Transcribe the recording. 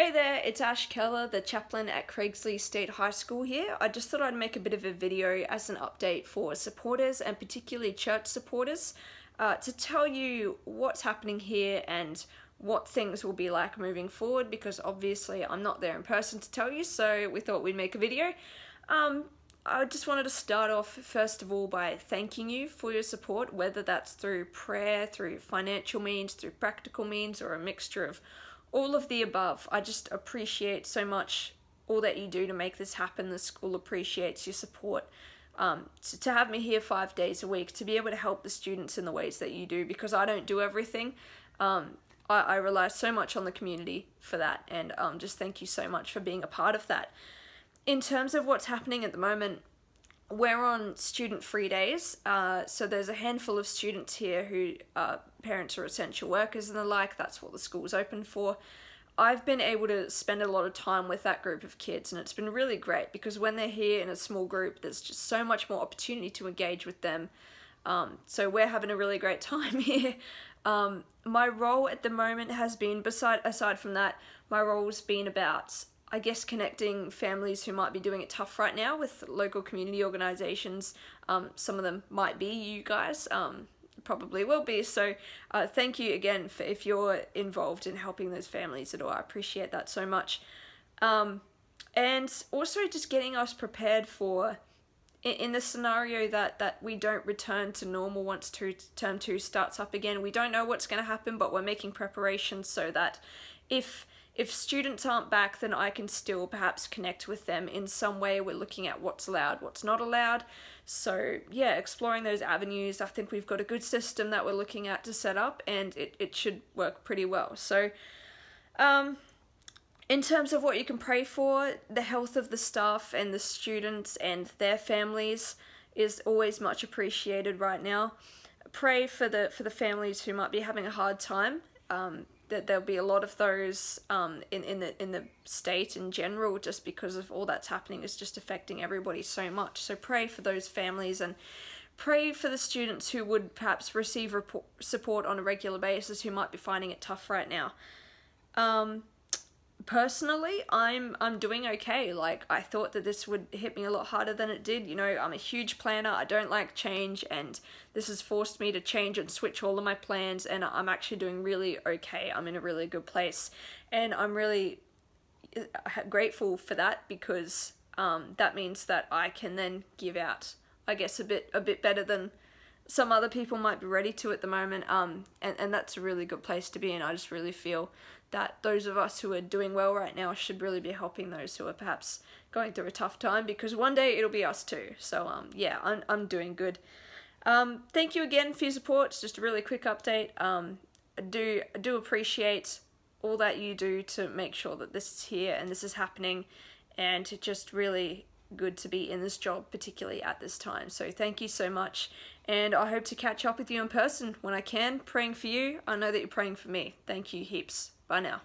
Hey there, it's Ash Keller, the chaplain at Craigsley State High School here. I just thought I'd make a bit of a video as an update for supporters and particularly church supporters uh, to tell you what's happening here and what things will be like moving forward because obviously I'm not there in person to tell you so we thought we'd make a video. Um, I just wanted to start off first of all by thanking you for your support whether that's through prayer, through financial means, through practical means or a mixture of all of the above. I just appreciate so much all that you do to make this happen. The school appreciates your support. Um, to, to have me here five days a week, to be able to help the students in the ways that you do, because I don't do everything. Um, I, I, rely so much on the community for that, and um, just thank you so much for being a part of that. In terms of what's happening at the moment, we're on student free days, uh, so there's a handful of students here who uh, parents are essential workers and the like. That's what the school's open for. I've been able to spend a lot of time with that group of kids, and it's been really great because when they're here in a small group, there's just so much more opportunity to engage with them. Um, so we're having a really great time here. Um, my role at the moment has been, beside aside from that, my role's been about I guess connecting families who might be doing it tough right now with local community organisations. Um, some of them might be you guys, um, probably will be. So uh, thank you again for if you're involved in helping those families at all. I appreciate that so much. Um, and also just getting us prepared for in, in the scenario that that we don't return to normal once term two starts up again. We don't know what's going to happen, but we're making preparations so that if if students aren't back, then I can still perhaps connect with them in some way. We're looking at what's allowed, what's not allowed. So yeah, exploring those avenues. I think we've got a good system that we're looking at to set up and it, it should work pretty well. So um, in terms of what you can pray for, the health of the staff and the students and their families is always much appreciated right now. Pray for the for the families who might be having a hard time. Um, that there'll be a lot of those um, in, in the in the state in general just because of all that's happening is just affecting everybody so much so pray for those families and pray for the students who would perhaps receive report, support on a regular basis who might be finding it tough right now um, personally i'm i'm doing okay like i thought that this would hit me a lot harder than it did you know i'm a huge planner i don't like change and this has forced me to change and switch all of my plans and i'm actually doing really okay i'm in a really good place and i'm really uh, grateful for that because um, that means that i can then give out i guess a bit a bit better than some other people might be ready to at the moment um, and, and that's a really good place to be and I just really feel that those of us who are doing well right now should really be helping those who are perhaps going through a tough time because one day it'll be us too. So um, yeah, I'm, I'm doing good. Um, thank you again for your support. just a really quick update. Um, I do, I do appreciate all that you do to make sure that this is here and this is happening and it just really good to be in this job, particularly at this time. So thank you so much. And I hope to catch up with you in person when I can. Praying for you. I know that you're praying for me. Thank you heaps. Bye now.